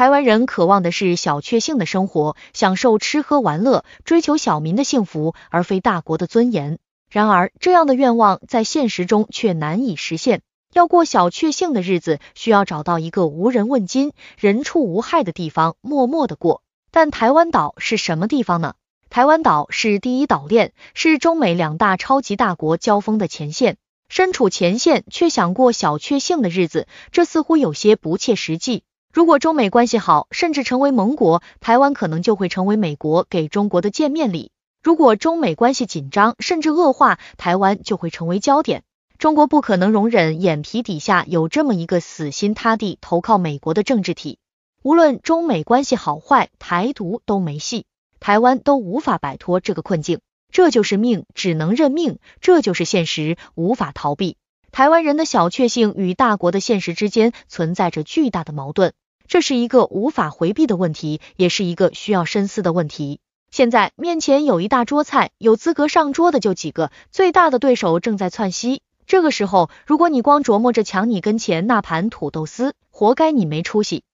台湾人渴望的是小确幸的生活，享受吃喝玩乐，追求小民的幸福，而非大国的尊严。然而，这样的愿望在现实中却难以实现。要过小确幸的日子，需要找到一个无人问津、人畜无害的地方，默默的过。但台湾岛是什么地方呢？台湾岛是第一岛链，是中美两大超级大国交锋的前线。身处前线，却想过小确幸的日子，这似乎有些不切实际。如果中美关系好，甚至成为盟国，台湾可能就会成为美国给中国的见面礼；如果中美关系紧张，甚至恶化，台湾就会成为焦点。中国不可能容忍眼皮底下有这么一个死心塌地投靠美国的政治体。无论中美关系好坏，台独都没戏，台湾都无法摆脱这个困境。这就是命，只能认命，这就是现实，无法逃避。台湾人的小确幸与大国的现实之间存在着巨大的矛盾，这是一个无法回避的问题，也是一个需要深思的问题。现在面前有一大桌菜，有资格上桌的就几个，最大的对手正在窜西。这个时候，如果你光琢磨着抢你跟前那盘土豆丝，活该你没出息。